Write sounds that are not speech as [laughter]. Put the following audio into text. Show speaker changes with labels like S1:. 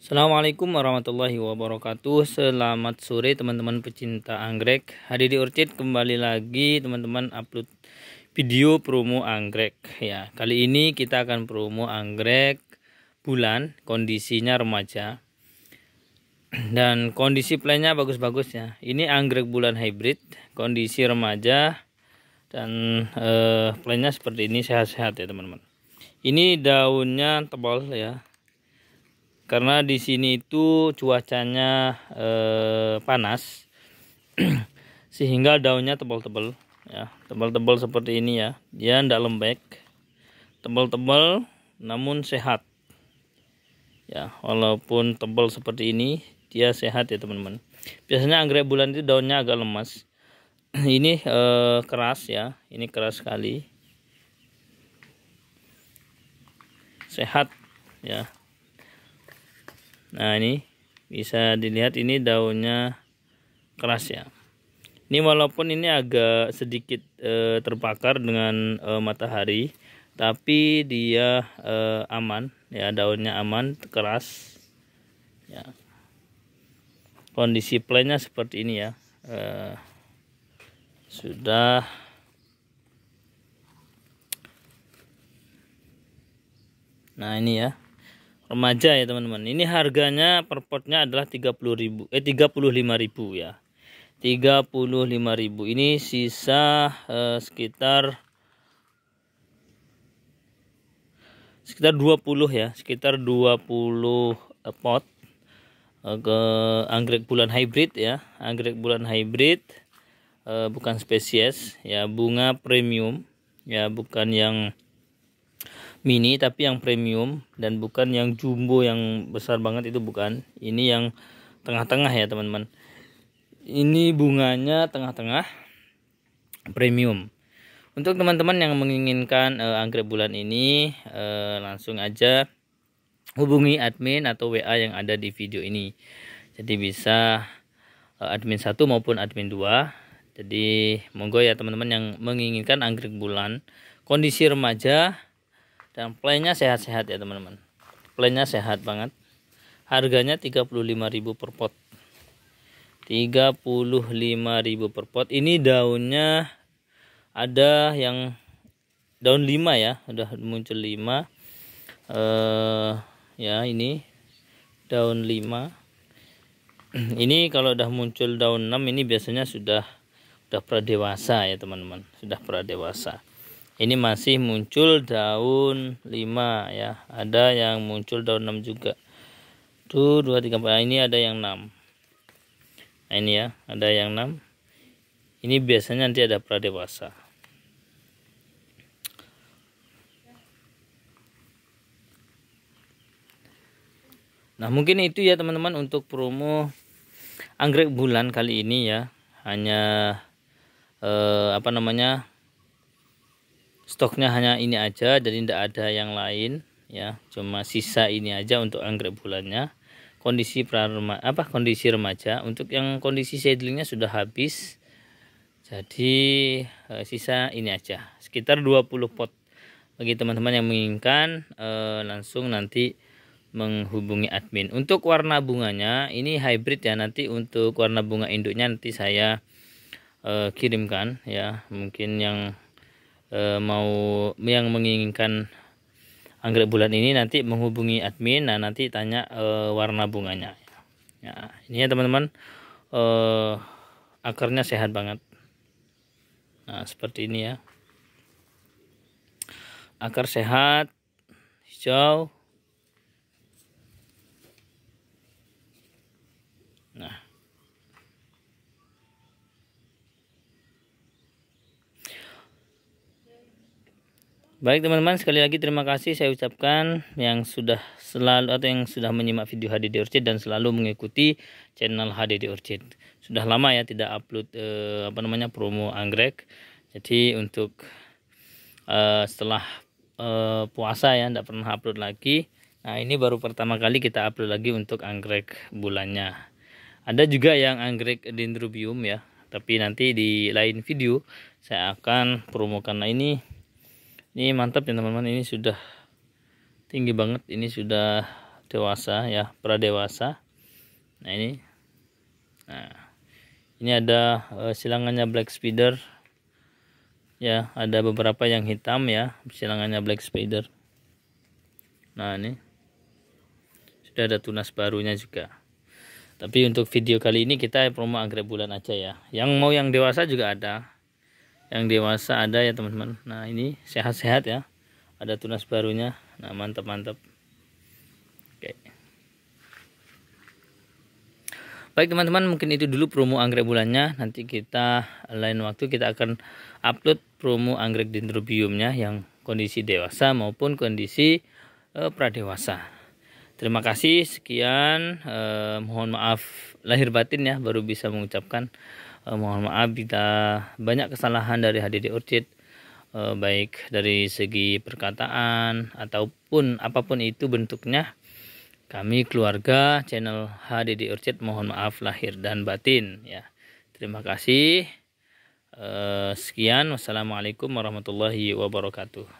S1: Assalamualaikum warahmatullahi wabarakatuh Selamat sore teman-teman pecinta anggrek Hadir di Orchid kembali lagi teman-teman upload video promo anggrek ya Kali ini kita akan promo anggrek bulan kondisinya remaja Dan kondisi plannya bagus-bagus ya Ini anggrek bulan hybrid kondisi remaja Dan eh, plannya seperti ini sehat-sehat ya teman-teman Ini daunnya tebal ya karena di sini itu cuacanya eh, panas [clears throat] sehingga daunnya tebal-tebal ya tebal-tebal seperti ini ya dia tidak lembek tebal-tebal namun sehat ya walaupun tebal seperti ini dia sehat ya teman-teman biasanya anggrek bulan itu daunnya agak lemas [clears throat] ini eh, keras ya ini keras sekali sehat ya nah ini bisa dilihat ini daunnya keras ya ini walaupun ini agak sedikit e, terpakar dengan e, matahari tapi dia e, aman ya daunnya aman keras ya kondisi plannya seperti ini ya e, sudah nah ini ya remaja ya teman-teman ini harganya per potnya adalah ribu eh ribu ya ribu. ini sisa eh, sekitar sekitar 20 ya sekitar 20 eh, pot eh, ke anggrek bulan hybrid ya anggrek bulan hybrid eh, bukan spesies ya bunga premium ya bukan yang mini tapi yang premium dan bukan yang jumbo yang besar banget itu bukan ini yang tengah-tengah ya teman-teman ini bunganya tengah-tengah premium untuk teman-teman yang menginginkan uh, anggrek bulan ini uh, langsung aja hubungi admin atau WA yang ada di video ini jadi bisa uh, admin satu maupun admin 2 jadi monggo ya teman-teman yang menginginkan anggrek bulan kondisi remaja dan playnya sehat-sehat ya teman-teman playnya sehat banget harganya 35.000 per pot 35.000 per pot ini daunnya ada yang daun 5 ya udah muncul 5 eh uh, ya ini daun 5 [clears throat] ini kalau udah muncul daun 6 ini biasanya sudah udah pradewasa ya teman-teman sudah pradewasa ini masih muncul daun 5 ya ada yang muncul daun 6 juga tuh 2 3 4 nah, ini ada yang 6 nah ini ya ada yang 6 ini biasanya nanti ada pradewasa nah mungkin itu ya teman-teman untuk promo anggrek bulan kali ini ya hanya eh, apa namanya stoknya hanya ini aja jadi tidak ada yang lain ya cuma sisa ini aja untuk anggrek bulannya kondisi prarema, apa kondisi remaja untuk yang kondisi seedlingnya sudah habis jadi e, sisa ini aja sekitar 20 pot bagi teman-teman yang menginginkan e, langsung nanti menghubungi admin untuk warna bunganya ini hybrid ya nanti untuk warna bunga induknya nanti saya e, kirimkan ya mungkin yang e, mau yang menginginkan anggrek bulan ini nanti menghubungi admin nah nanti tanya e, warna bunganya ya ini ya teman-teman e, akarnya sehat banget nah seperti ini ya akar sehat hijau Baik teman-teman sekali lagi terima kasih saya ucapkan yang sudah selalu atau yang sudah menyimak video HDD Orchid dan selalu mengikuti channel HDD Orchid. Sudah lama ya tidak upload eh, apa namanya promo anggrek. Jadi untuk eh, setelah eh, puasa ya tidak pernah upload lagi. Nah ini baru pertama kali kita upload lagi untuk anggrek bulannya. Ada juga yang anggrek dendrobium ya. Tapi nanti di lain video saya akan promokan karena ini ini mantap ya teman-teman ini sudah tinggi banget ini sudah dewasa ya pradewasa nah ini nah ini ada uh, silangannya black spider ya ada beberapa yang hitam ya silangannya black spider nah ini sudah ada tunas barunya juga tapi untuk video kali ini kita promo anggrek bulan aja ya yang mau yang dewasa juga ada yang dewasa ada ya teman-teman nah ini sehat-sehat ya ada tunas barunya nah mantap-mantap oke baik teman-teman mungkin itu dulu promo anggrek bulannya nanti kita lain waktu kita akan upload promo anggrek dendrobiumnya yang kondisi dewasa maupun kondisi eh, pradewasa Terima kasih, sekian. Eh, mohon maaf lahir batin ya, baru bisa mengucapkan eh, mohon maaf kita banyak kesalahan dari HDD Orchid, eh, baik dari segi perkataan ataupun apapun itu bentuknya. Kami keluarga channel HDD Orchid mohon maaf lahir dan batin ya. Terima kasih. Eh, sekian. Wassalamualaikum warahmatullahi wabarakatuh.